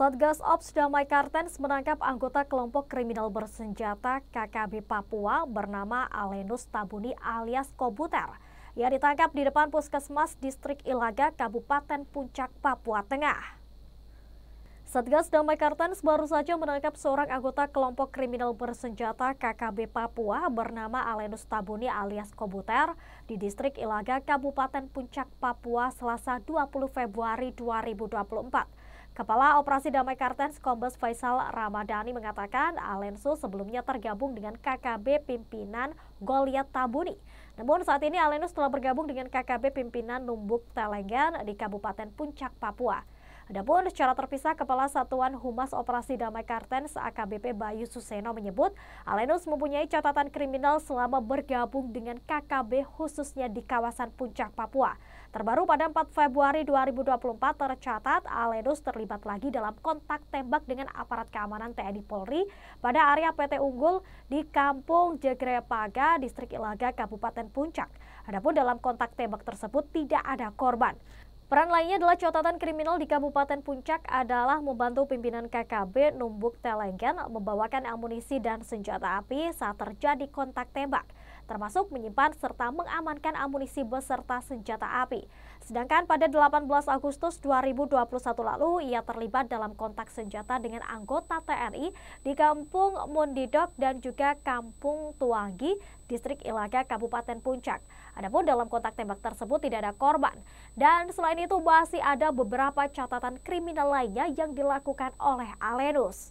Satgas Ops Damai Kartens menangkap anggota kelompok kriminal bersenjata KKB Papua bernama Alenus Tabuni alias Kobuter. Ia ditangkap di depan puskesmas distrik Ilaga, Kabupaten Puncak, Papua Tengah. Satgas Damai Kartens baru saja menangkap seorang anggota kelompok kriminal bersenjata KKB Papua bernama Alenus Tabuni alias Kobuter di distrik Ilaga, Kabupaten Puncak, Papua, Selasa 20 Februari 2024. Kepala Operasi Damai Kartens Kombes Faisal Ramadhani mengatakan Alenso sebelumnya tergabung dengan KKB pimpinan Goliat Tabuni. Namun saat ini Alenso telah bergabung dengan KKB pimpinan Numbuk Telenggan di Kabupaten Puncak, Papua. Adapun secara terpisah Kepala Satuan Humas Operasi Damai Kartens AKBP Bayu Suseno menyebut Alenus mempunyai catatan kriminal selama bergabung dengan KKB khususnya di kawasan Puncak Papua. Terbaru pada 4 Februari 2024 tercatat Alenus terlibat lagi dalam kontak tembak dengan aparat keamanan TNI Polri pada area PT Unggul di Kampung Jegrepaga, Distrik Ilaga, Kabupaten Puncak. Adapun dalam kontak tembak tersebut tidak ada korban. Peran lainnya adalah catatan kriminal di Kabupaten Puncak adalah membantu pimpinan KKB Numbuk Telenggen membawakan amunisi dan senjata api saat terjadi kontak tembak termasuk menyimpan serta mengamankan amunisi beserta senjata api. Sedangkan pada 18 Agustus 2021 lalu, ia terlibat dalam kontak senjata dengan anggota TNI di Kampung Mundidok dan juga Kampung Tuangi, Distrik Ilaga, Kabupaten Puncak. Adapun dalam kontak tembak tersebut tidak ada korban. Dan selain itu masih ada beberapa catatan kriminal lainnya yang dilakukan oleh Alenus.